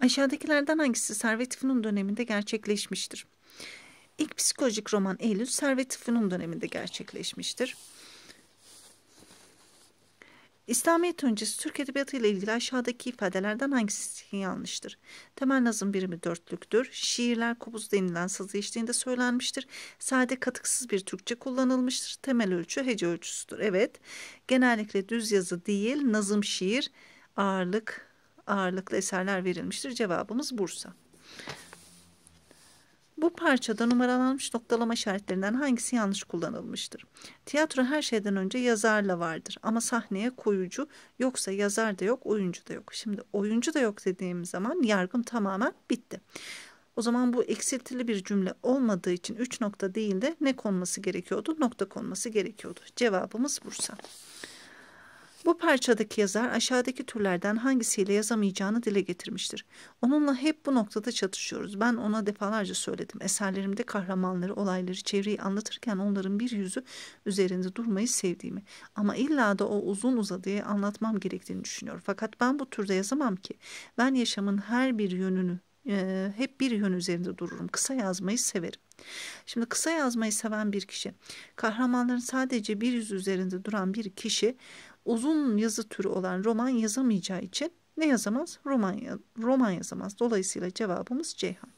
Aşağıdakilerden hangisi Servet Fünun döneminde gerçekleşmiştir? İlk psikolojik roman Eylül Servet Fünun döneminde gerçekleşmiştir. İslamiyet öncesi Türk Edebiyatı ile ilgili aşağıdaki ifadelerden hangisi yanlıştır? Temel nazım birimi dörtlüktür. Şiirler kubuz denilen sazı eşliğinde söylenmiştir. Sade katıksız bir Türkçe kullanılmıştır. Temel ölçü hece ölçüsüdür. Evet, genellikle düz yazı değil, nazım şiir ağırlık ağırlıklı eserler verilmiştir. Cevabımız Bursa. Bu parçada numaralanmış noktalama işaretlerinden hangisi yanlış kullanılmıştır? Tiyatro her şeyden önce yazarla vardır ama sahneye koyucu yoksa yazar da yok, oyuncu da yok. Şimdi oyuncu da yok dediğim zaman yargım tamamen bitti. O zaman bu eksiltili bir cümle olmadığı için 3 nokta değil de ne konması gerekiyordu? Nokta konması gerekiyordu. Cevabımız Bursa. Bu parçadaki yazar aşağıdaki türlerden hangisiyle yazamayacağını dile getirmiştir. Onunla hep bu noktada çatışıyoruz. Ben ona defalarca söyledim. Eserlerimde kahramanları, olayları, çevreyi anlatırken onların bir yüzü üzerinde durmayı sevdiğimi ama illa da o uzun uzadıya anlatmam gerektiğini düşünüyor. Fakat ben bu türde yazamam ki. Ben yaşamın her bir yönünü e, hep bir yön üzerinde dururum. Kısa yazmayı severim. Şimdi kısa yazmayı seven bir kişi, kahramanların sadece bir yüz üzerinde duran bir kişi uzun yazı türü olan roman yazamayacağı için ne yazamaz? Roman, roman yazamaz. Dolayısıyla cevabımız Ceyhan.